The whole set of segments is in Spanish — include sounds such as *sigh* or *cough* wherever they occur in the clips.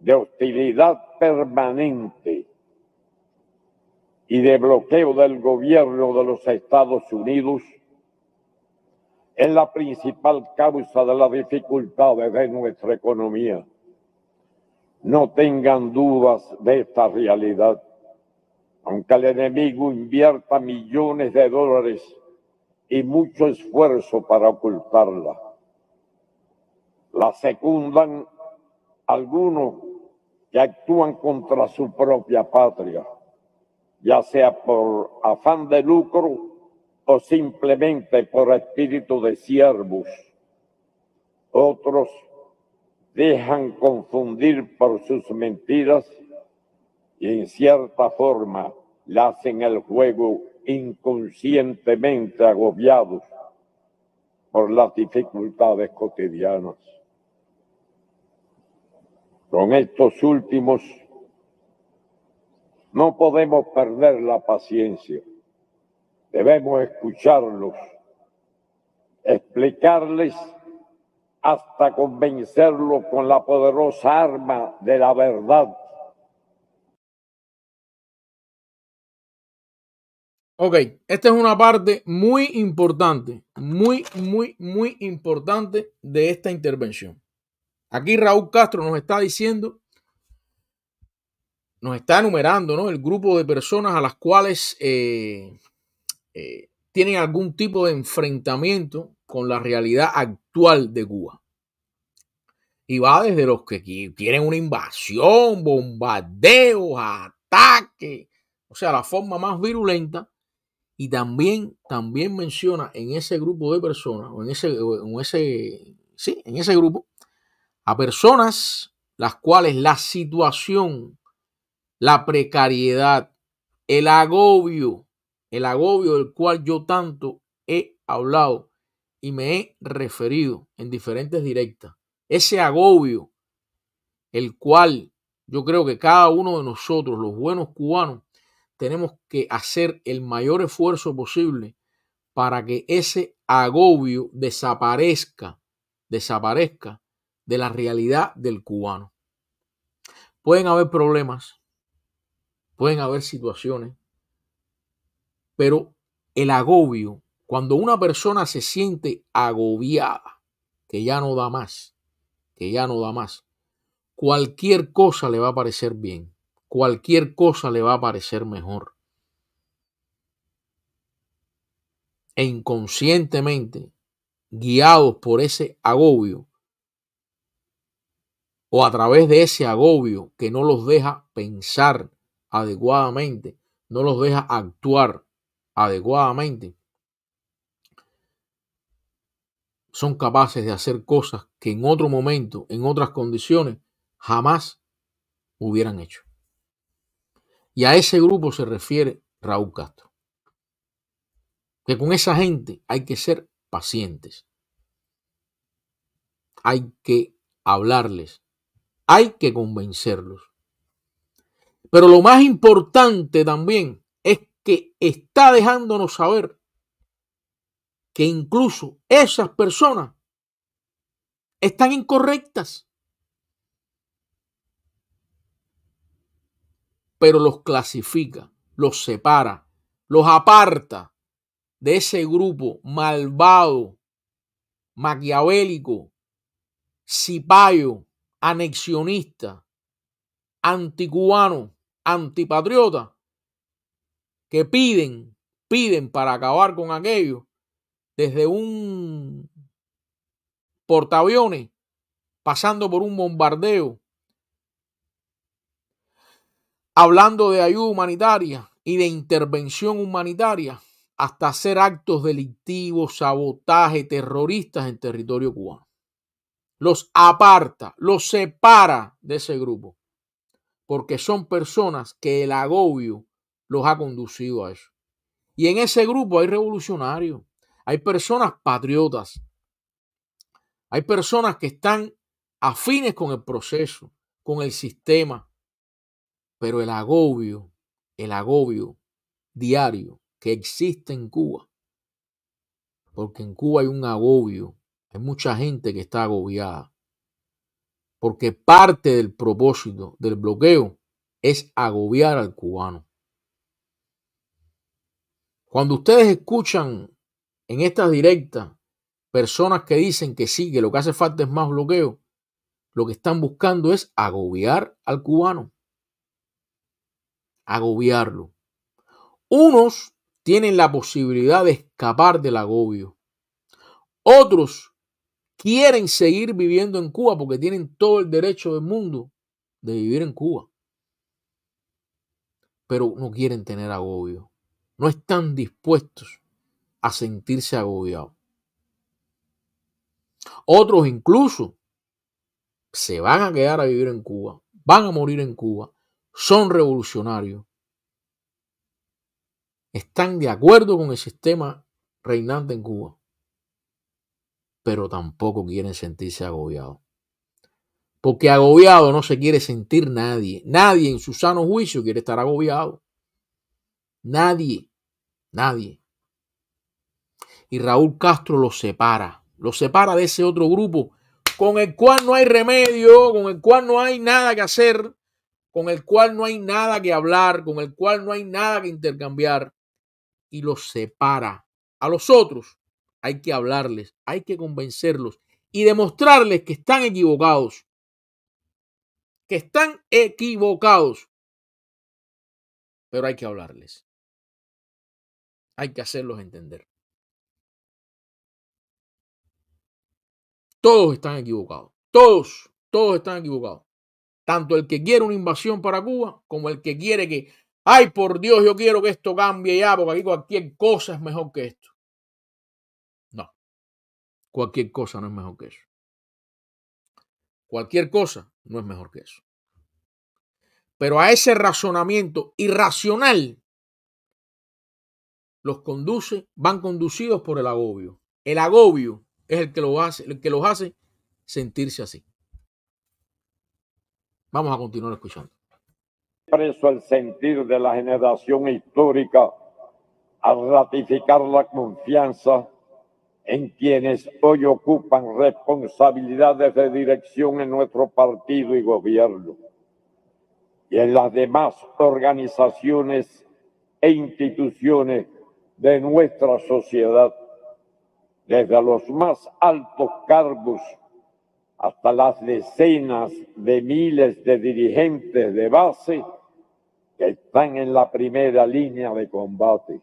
de hostilidad permanente y de bloqueo del gobierno de los Estados Unidos es la principal causa de las dificultades de nuestra economía. No tengan dudas de esta realidad. Aunque el enemigo invierta millones de dólares y mucho esfuerzo para ocultarla, la secundan algunos que actúan contra su propia patria, ya sea por afán de lucro o simplemente por espíritu de siervos. Otros dejan confundir por sus mentiras y en cierta forma le hacen el juego inconscientemente agobiados por las dificultades cotidianas. Con estos últimos no podemos perder la paciencia. Debemos escucharlos, explicarles hasta convencerlos con la poderosa arma de la verdad. Ok, esta es una parte muy importante, muy, muy, muy importante de esta intervención. Aquí Raúl Castro nos está diciendo, nos está enumerando ¿no? el grupo de personas a las cuales eh, eh, tienen algún tipo de enfrentamiento con la realidad actual de Cuba. Y va desde los que tienen una invasión, bombardeos, ataques, o sea, la forma más virulenta. Y también, también menciona en ese grupo de personas, o en ese, en ese, sí, en ese grupo, a personas las cuales la situación, la precariedad, el agobio, el agobio del cual yo tanto he hablado y me he referido en diferentes directas, ese agobio, el cual yo creo que cada uno de nosotros, los buenos cubanos, tenemos que hacer el mayor esfuerzo posible para que ese agobio desaparezca, desaparezca de la realidad del cubano. Pueden haber problemas, pueden haber situaciones, pero el agobio, cuando una persona se siente agobiada, que ya no da más, que ya no da más, cualquier cosa le va a parecer bien, cualquier cosa le va a parecer mejor. E inconscientemente, guiados por ese agobio, o a través de ese agobio que no los deja pensar adecuadamente, no los deja actuar adecuadamente, son capaces de hacer cosas que en otro momento, en otras condiciones, jamás hubieran hecho. Y a ese grupo se refiere Raúl Castro. Que con esa gente hay que ser pacientes. Hay que hablarles, hay que convencerlos. Pero lo más importante también es que está dejándonos saber que incluso esas personas están incorrectas. Pero los clasifica, los separa, los aparta de ese grupo malvado, maquiavélico, cipayo, anexionista, anticubano, antipatriota, que piden, piden para acabar con aquello desde un portaaviones, pasando por un bombardeo, hablando de ayuda humanitaria y de intervención humanitaria, hasta hacer actos delictivos, sabotaje, terroristas en territorio cubano los aparta, los separa de ese grupo, porque son personas que el agobio los ha conducido a eso. Y en ese grupo hay revolucionarios, hay personas patriotas, hay personas que están afines con el proceso, con el sistema, pero el agobio, el agobio diario que existe en Cuba, porque en Cuba hay un agobio hay mucha gente que está agobiada. Porque parte del propósito del bloqueo es agobiar al cubano. Cuando ustedes escuchan en estas directas personas que dicen que sí, que lo que hace falta es más bloqueo, lo que están buscando es agobiar al cubano. Agobiarlo. Unos tienen la posibilidad de escapar del agobio. Otros quieren seguir viviendo en Cuba porque tienen todo el derecho del mundo de vivir en Cuba. Pero no quieren tener agobio. No están dispuestos a sentirse agobiados. Otros incluso se van a quedar a vivir en Cuba, van a morir en Cuba, son revolucionarios, están de acuerdo con el sistema reinante en Cuba pero tampoco quieren sentirse agobiados. Porque agobiado no se quiere sentir nadie. Nadie en su sano juicio quiere estar agobiado. Nadie, nadie. Y Raúl Castro los separa, los separa de ese otro grupo con el cual no hay remedio, con el cual no hay nada que hacer, con el cual no hay nada que hablar, con el cual no hay nada que intercambiar, y los separa a los otros hay que hablarles, hay que convencerlos y demostrarles que están equivocados. Que están equivocados. Pero hay que hablarles. Hay que hacerlos entender. Todos están equivocados. Todos, todos están equivocados. Tanto el que quiere una invasión para Cuba como el que quiere que, ay, por Dios, yo quiero que esto cambie ya, porque aquí cualquier cosa es mejor que esto cualquier cosa no es mejor que eso. Cualquier cosa no es mejor que eso. Pero a ese razonamiento irracional los conduce, van conducidos por el agobio. El agobio es el que, lo hace, el que los hace sentirse así. Vamos a continuar escuchando. Preso el sentir de la generación histórica al ratificar la confianza en quienes hoy ocupan responsabilidades de dirección en nuestro partido y gobierno y en las demás organizaciones e instituciones de nuestra sociedad, desde los más altos cargos hasta las decenas de miles de dirigentes de base que están en la primera línea de combate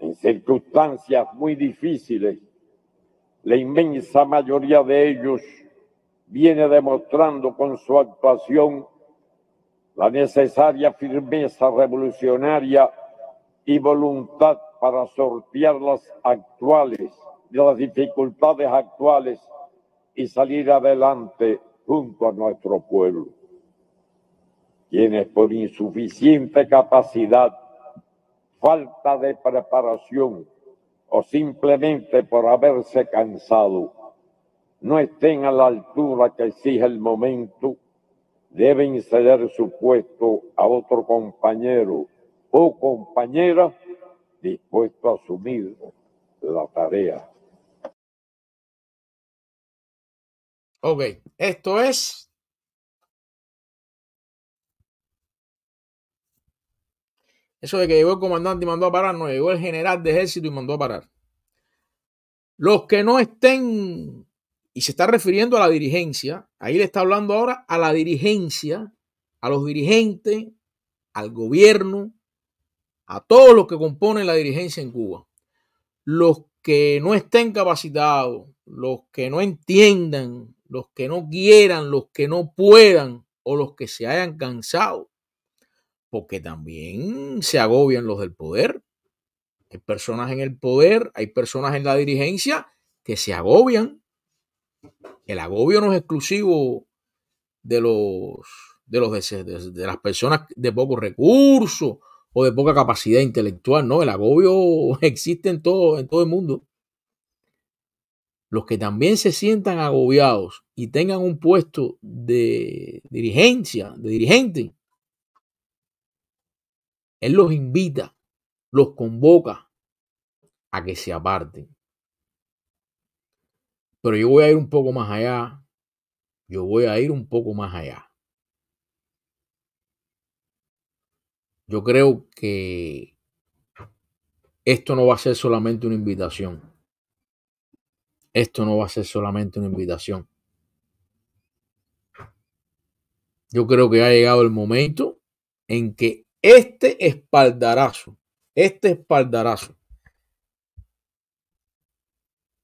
en circunstancias muy difíciles, la inmensa mayoría de ellos viene demostrando con su actuación la necesaria firmeza revolucionaria y voluntad para sortear las actuales, las dificultades actuales y salir adelante junto a nuestro pueblo. Quienes por insuficiente capacidad falta de preparación o simplemente por haberse cansado, no estén a la altura que exige el momento, deben ceder su puesto a otro compañero o compañera dispuesto a asumir la tarea. Ok, esto es Eso de que llegó el comandante y mandó a parar, no, llegó el general de ejército y mandó a parar. Los que no estén, y se está refiriendo a la dirigencia, ahí le está hablando ahora a la dirigencia, a los dirigentes, al gobierno, a todos los que componen la dirigencia en Cuba. Los que no estén capacitados, los que no entiendan, los que no quieran, los que no puedan o los que se hayan cansado porque también se agobian los del poder. Hay personas en el poder, hay personas en la dirigencia que se agobian. El agobio no es exclusivo de los de las personas de pocos recursos o de poca capacidad intelectual, no, el agobio *laughs* existe en todo en todo el mundo. Los que también se sientan agobiados y tengan un puesto de dirigencia, de dirigente, él los invita, los convoca a que se aparten. Pero yo voy a ir un poco más allá. Yo voy a ir un poco más allá. Yo creo que esto no va a ser solamente una invitación. Esto no va a ser solamente una invitación. Yo creo que ha llegado el momento en que este espaldarazo, este espaldarazo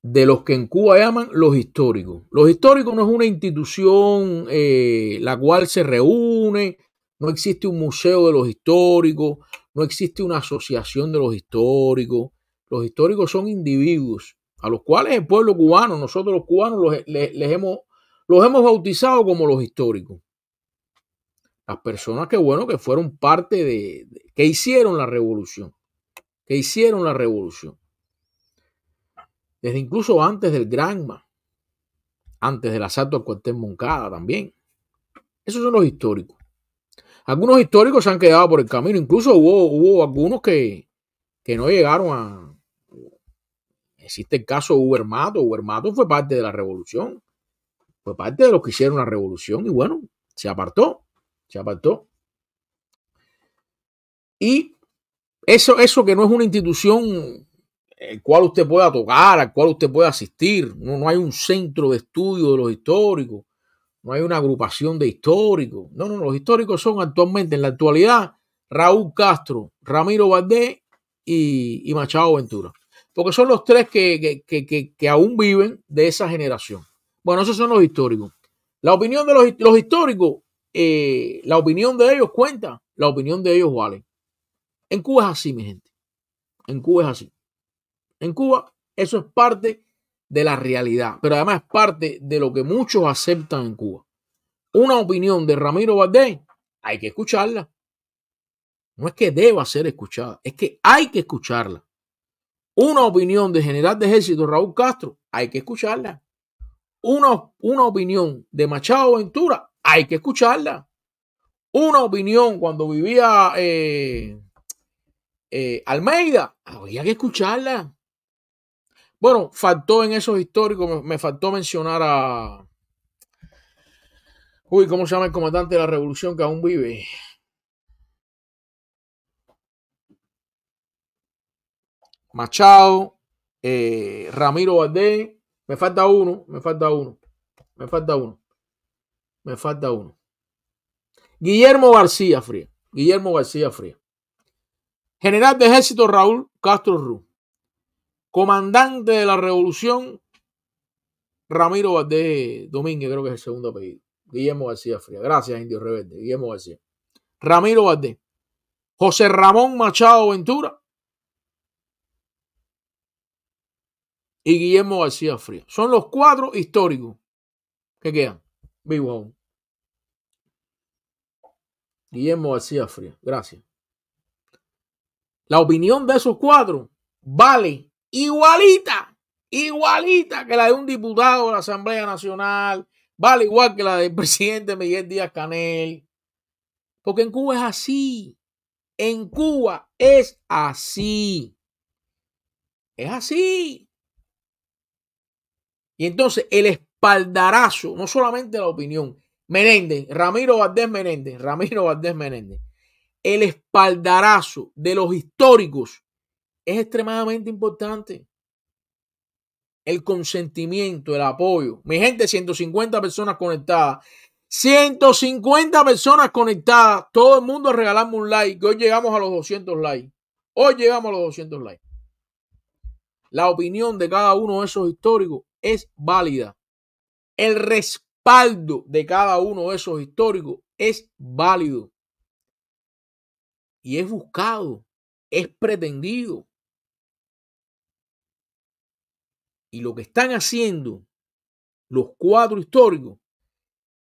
de los que en Cuba llaman los históricos. Los históricos no es una institución eh, la cual se reúne, no existe un museo de los históricos, no existe una asociación de los históricos. Los históricos son individuos a los cuales el pueblo cubano, nosotros los cubanos, los, hemos, los hemos bautizado como los históricos. Las personas que, bueno, que fueron parte de, que hicieron la revolución, que hicieron la revolución. Desde incluso antes del Granma, antes del asalto al cuartel Moncada también. Esos son los históricos. Algunos históricos se han quedado por el camino, incluso hubo, hubo algunos que, que no llegaron a... Existe el caso de Ubermato. Ubermato fue parte de la revolución, fue parte de los que hicieron la revolución y bueno, se apartó. Y eso, eso que no es una institución el eh, cual usted pueda tocar, al cual usted pueda asistir. No, no hay un centro de estudio de los históricos, no hay una agrupación de históricos. No, no, los históricos son actualmente, en la actualidad, Raúl Castro, Ramiro Valdés y, y Machado Ventura. Porque son los tres que, que, aún viven de esa generación. Bueno, esos son los históricos. La opinión de los, los históricos eh, la opinión de ellos cuenta, la opinión de ellos vale. En Cuba es así, mi gente. En Cuba es así. En Cuba eso es parte de la realidad, pero además es parte de lo que muchos aceptan en Cuba. Una opinión de Ramiro Valdés hay que escucharla. No es que deba ser escuchada, es que hay que escucharla. Una opinión de general de ejército Raúl Castro, hay que escucharla. Una, una opinión de Machado Ventura, hay que escucharla. Una opinión cuando vivía eh, eh, Almeida, había que escucharla. Bueno, faltó en esos históricos, me, faltó mencionar a... Uy, ¿cómo se llama el comandante de la revolución que aún vive? Machado, eh, Ramiro Valdés. Me falta uno, me falta uno, me falta uno. Me falta uno. Guillermo García Fría. Guillermo García Fría. General de Ejército Raúl Castro Ruz. Comandante de la Revolución Ramiro de Domínguez, creo que es el segundo apellido. Guillermo García Fría. Gracias, Indio Rebelde. Guillermo García. Ramiro Valdés. José Ramón Machado Ventura. Y Guillermo García Fría. Son los cuatro históricos que quedan. Vivo. Guillermo García fría Gracias. La opinión de esos cuatro vale igualita, igualita que la de un diputado de la Asamblea Nacional, vale igual que la del *laughs* presidente Miguel Díaz Canel. Porque en Cuba es así. En Cuba es así. Es así. Y entonces el espaldarazo, no solamente la opinión, Menéndez, Ramiro Valdés Menéndez, Ramiro Valdés Menéndez, el espaldarazo de los históricos es extremadamente importante. El consentimiento, el apoyo. Mi gente, 150 personas conectadas. 150 personas conectadas. Todo el mundo regalamos un like. hoy llegamos a los 200 likes. Hoy llegamos a los 200 likes. La opinión de cada uno de esos históricos es válida el respaldo de cada uno de esos históricos es válido y es buscado, es pretendido. Y lo que están haciendo los cuatro históricos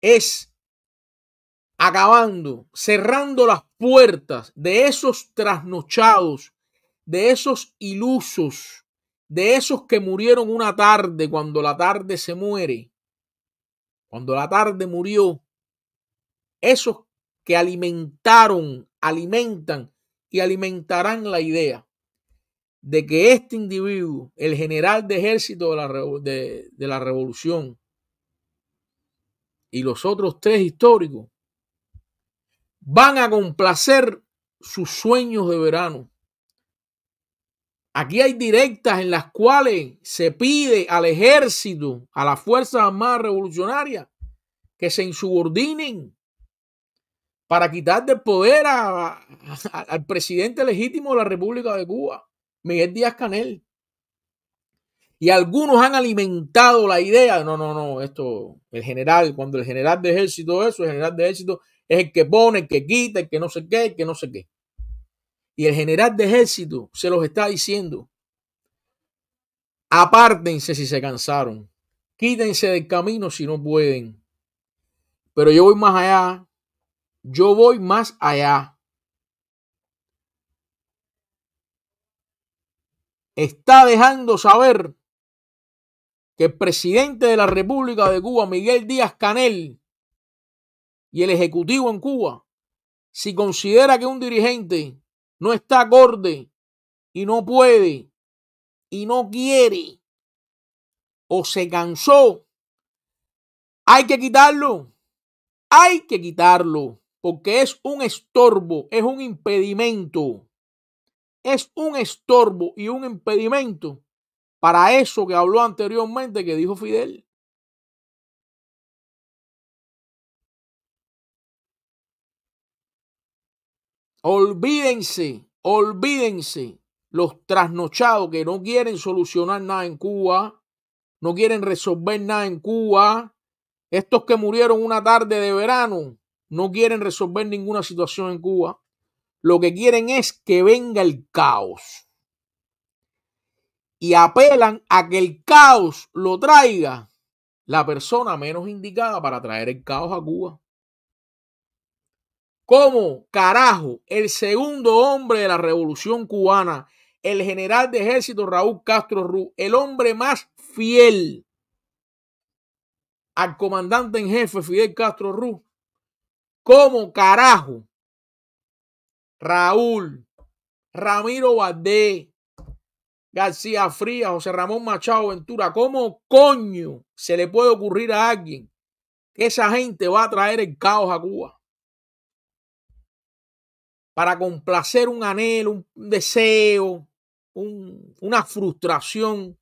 es acabando, cerrando las puertas de esos trasnochados, de esos ilusos, de esos que murieron una tarde cuando la tarde se muere cuando la tarde murió, esos que alimentaron, alimentan y alimentarán la idea de que este individuo, el general de ejército de la, de, de la revolución y los otros tres históricos, van a complacer sus sueños de verano Aquí hay directas en las cuales se pide al ejército, a las Fuerzas Armadas Revolucionarias, que se insubordinen para quitar de poder al presidente legítimo de la República de Cuba, Miguel Díaz Canel. Y algunos han alimentado la idea, no, no, no, esto, el general, cuando el general de ejército eso, el general de ejército es el que pone, el que quita, el que no sé qué, el que no sé qué. Y el general de ejército se los está diciendo. Apártense si se cansaron. Quítense del camino si no pueden. Pero yo voy más allá. Yo voy más allá. Está dejando saber que el presidente de la República de Cuba, Miguel Díaz Canel, y el Ejecutivo en Cuba, si considera que un dirigente no está acorde y no puede y no quiere o se cansó, hay que quitarlo. Hay que quitarlo porque es un estorbo, es un impedimento. Es un estorbo y un impedimento para eso que habló anteriormente que dijo Fidel. Olvídense, olvídense los trasnochados que no quieren solucionar nada en Cuba, no quieren resolver nada en Cuba. Estos que murieron una tarde de verano no quieren resolver ninguna situación en Cuba. Lo que quieren es que venga el caos. Y apelan a que el caos lo traiga la persona menos indicada para traer el caos a Cuba. ¿Cómo carajo el segundo hombre de la revolución cubana, el general de ejército Raúl Castro Ruz, el hombre más fiel al comandante en jefe Fidel Castro Ruz, cómo carajo Raúl, Ramiro Valdés, García Frías, José Ramón Machado Ventura, ¿cómo coño se le puede ocurrir a alguien que esa gente va a traer el caos a Cuba? para complacer un anhelo, un deseo, una frustración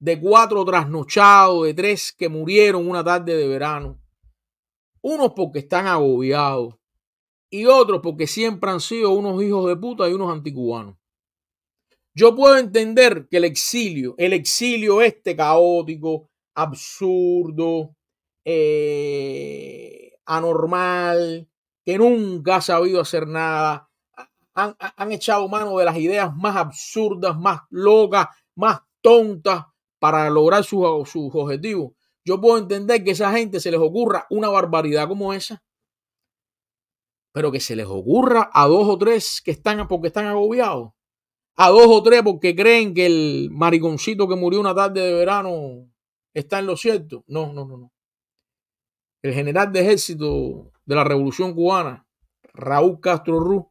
de cuatro trasnochados, de tres que murieron una tarde de verano. Unos porque están agobiados y otros porque siempre han sido unos hijos de puta y unos anticubanos. Yo puedo entender que el exilio, el exilio este caótico, absurdo, eh, anormal, que nunca ha sabido hacer nada. Han, echado mano de las ideas más absurdas, más locas, más tontas para lograr sus, sus objetivos. Yo puedo entender que a esa gente se les ocurra una barbaridad como esa, pero que se les ocurra a dos o tres que están porque están agobiados, a dos o tres porque creen que el mariconcito que murió una tarde de verano está en lo cierto. No, no, no, no. El general de ejército de la Revolución Cubana, Raúl Castro Ruz,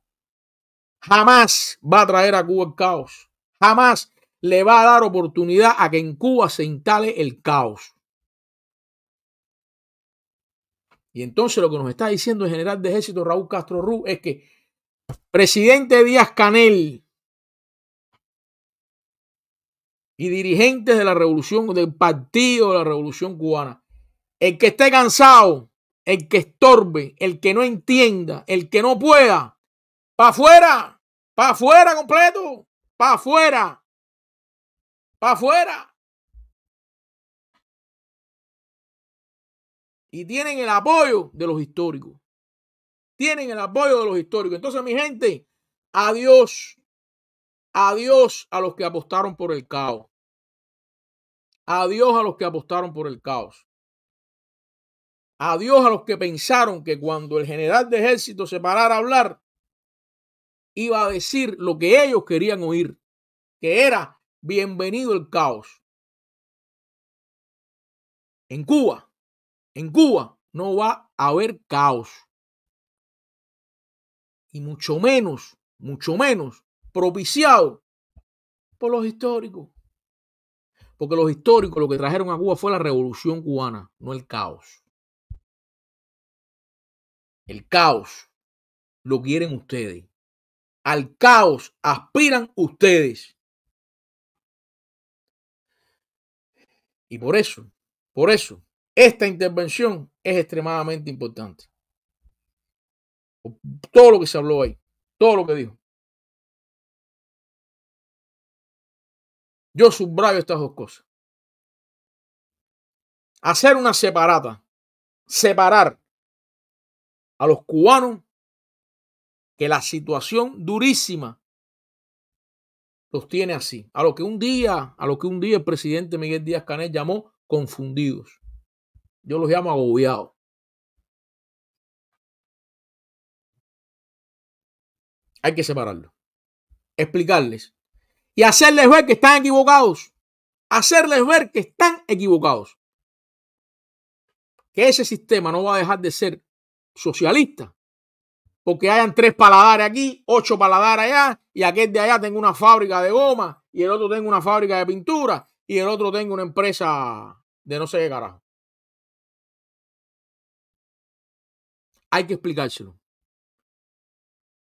jamás va a traer a Cuba el caos. Jamás le va a dar oportunidad a que en Cuba se instale el caos. Y entonces lo que nos está diciendo el general de ejército Raúl Castro Ruz es que presidente Díaz Canel y dirigentes de la revolución, del partido de la revolución cubana, el que esté cansado el que estorbe, el que no entienda, el que no pueda. Para afuera, para afuera completo, para afuera, para afuera. Y tienen el apoyo de los históricos. Tienen el apoyo de los históricos. Entonces, mi gente, adiós. Adiós a los que apostaron por el caos. Adiós a los que apostaron por el caos. Adiós a los que pensaron que cuando el general de ejército se parara a hablar, iba a decir lo que ellos querían oír, que era bienvenido el caos. En Cuba, en Cuba no va a haber caos. Y mucho menos, mucho menos propiciado por los históricos. Porque los históricos lo que trajeron a Cuba fue la revolución cubana, no el caos. El caos lo quieren ustedes. Al caos aspiran ustedes. Y por eso, por eso, esta intervención es extremadamente importante. Todo lo que se habló ahí, todo lo que dijo. Yo subrayo estas dos cosas. Hacer una separata, separar a los cubanos que la situación durísima los tiene así, a lo que un día, a lo que un día el presidente Miguel Díaz Canel llamó confundidos. Yo los llamo agobiados. Hay que separarlos, explicarles y hacerles ver que están equivocados. Hacerles ver que están equivocados. Que ese sistema no va a dejar de ser socialista. Porque hayan tres paladares aquí, ocho paladares allá, y aquel de allá tengo una fábrica de goma, y el otro tengo una fábrica de pintura, y el otro tengo una empresa de no sé qué carajo. Hay que explicárselo.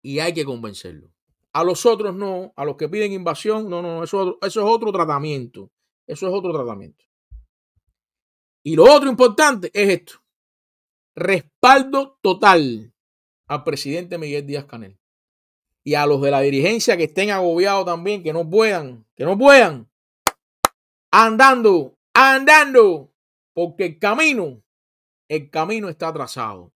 Y hay que convencerlo. A los otros no, a los que piden invasión, no, no, eso, eso es otro tratamiento. Eso es otro tratamiento. Y lo otro importante es esto respaldo total al presidente Miguel Díaz Canel. Y a los de la dirigencia que estén agobiados también, que no puedan, que no puedan. Andando, andando, porque el camino, el camino está atrasado.